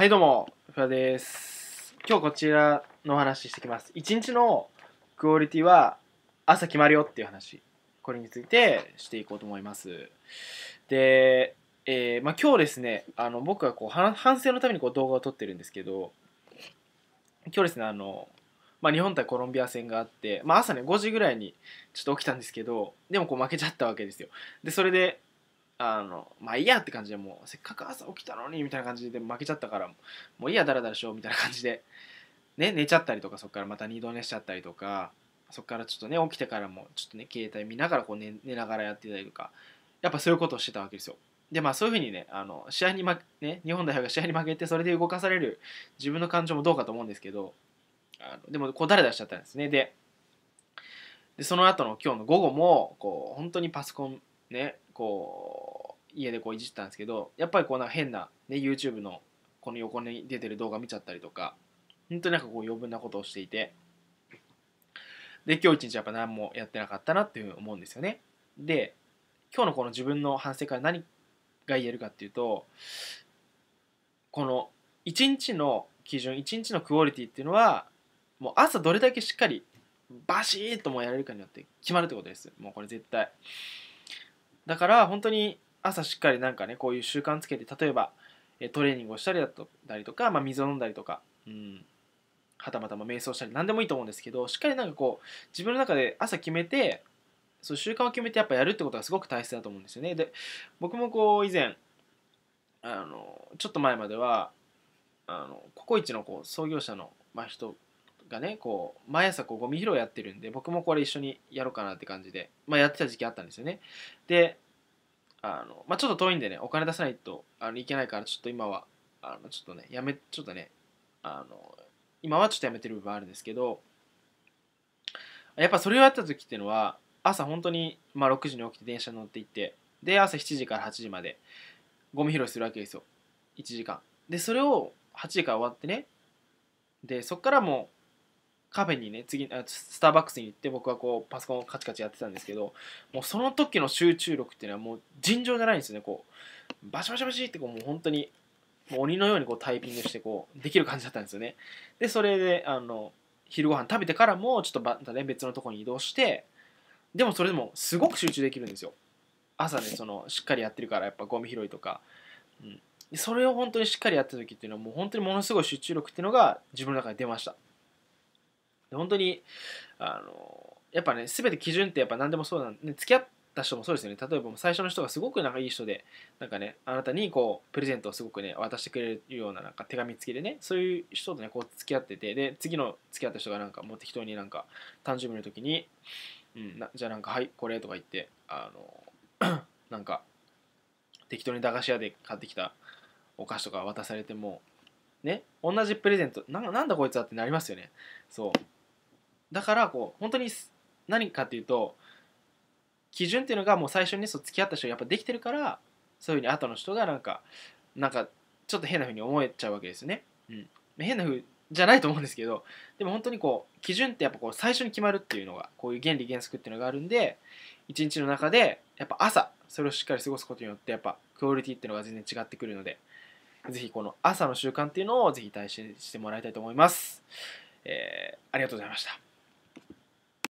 はいどうも、ふわです。今日こちらのお話ししてきます。一日のクオリティは朝決まるよっていう話。これについてしていこうと思います。で、えー、まあ、今日ですね、あの僕がこう反省のためにこう動画を撮ってるんですけど、今日ですね、あの、まあ、日本対コロンビア戦があって、まあ、朝ね5時ぐらいにちょっと起きたんですけど、でもこう負けちゃったわけですよ。で、それであの、まあいいやって感じでもう、せっかく朝起きたのにみたいな感じで負けちゃったから、もういいや、だらだらしようみたいな感じで、ね、寝ちゃったりとか、そっからまた二度寝しちゃったりとか、そっからちょっとね、起きてからも、ちょっとね、携帯見ながらこう寝寝ながらやってたりとか、やっぱそういうことをしてたわけですよ。で、まあそういうふうにね、あの、試合に負け、ね、日本代表が試合に負けて、それで動かされる自分の感情もどうかと思うんですけど、あのでも、こう、だらだらしちゃったんですね。で、でその後の今日の午後もこう本当にパソコンねこう、家でこういじったんですけどやっぱりこうな変な、ね、YouTube のこの横に出てる動画見ちゃったりとか本当になんかこう余分なことをしていてで今日一日やっぱ何もやってなかったなっていうふうに思うんですよねで今日のこの自分の反省から何が言えるかっていうとこの一日の基準一日のクオリティっていうのはもう朝どれだけしっかりバシッともやれるかによって決まるってことですもうこれ絶対だから本当に朝しっかりなんかねこういう習慣つけて例えばトレーニングをしたりだったりとか、まあ、水を飲んだりとか、うん、はたまたま瞑想したり何でもいいと思うんですけどしっかりなんかこう自分の中で朝決めてそう習慣を決めてやっぱやるってことがすごく大切だと思うんですよねで僕もこう以前あのちょっと前まではあのココイチのこう創業者の、まあ、人がねこう毎朝こうゴミ拾いやってるんで僕もこれ一緒にやろうかなって感じで、まあ、やってた時期あったんですよねであの、まあ、ちょっと遠いんでね、お金出さないとあのいけないから、ちょっと今は、あの、ちょっとね、やめ、ちょっとね、あの、今はちょっとやめてる部分あるんですけど、やっぱそれをやった時っていうのは、朝本当に、まあ、6時に起きて電車に乗って行って、で、朝7時から8時まで、ゴミ拾いするわけですよ。1時間。で、それを8時から終わってね、で、そっからもう、カフェにね、次、スターバックスに行って僕はこう、パソコンをカチカチやってたんですけど、もうその時の集中力っていうのはもう尋常じゃないんですよね、こう、バシバシバシってこう、もう本当に、鬼のようにこうタイピングしてこう、できる感じだったんですよね。で、それで、あの、昼ご飯食べてからも、ちょっとまたね、別のとこに移動して、でもそれでもすごく集中できるんですよ。朝ね、その、しっかりやってるから、やっぱゴミ拾いとか、うん。それを本当にしっかりやった時っていうのは、もう本当にものすごい集中力っていうのが自分の中に出ました。で本当にあのやっぱね全て基準ってやっぱ何でもそうなんで、ね、付き合った人もそうですよね例えば最初の人がすごく仲いい人でなんかねあなたにこうプレゼントをすごくね渡してくれるようななんか手紙付きでねそういう人とねこう付き合っててで次の付き合った人がなんかもう適当になんか誕生日の時に、うん、なじゃあなんかはいこれとか言ってあの なんか適当に駄菓子屋で買ってきたお菓子とか渡されてもね同じプレゼントななんだこいつはってなりますよねそうだからこう本当に何かっていうと基準っていうのがもう最初にそう付き合った人がやっぱできてるからそういうふうに後の人がなんかなんかちょっと変なふうに思えちゃうわけですよね。うん、変なふうじゃないと思うんですけどでも本当にこう基準ってやっぱこう最初に決まるっていうのがこういう原理原則っていうのがあるんで一日の中でやっぱ朝それをしっかり過ごすことによってやっぱクオリティっていうのが全然違ってくるので是非この朝の習慣っていうのを是非大事にしてもらいたいと思います。えー、ありがとうございました。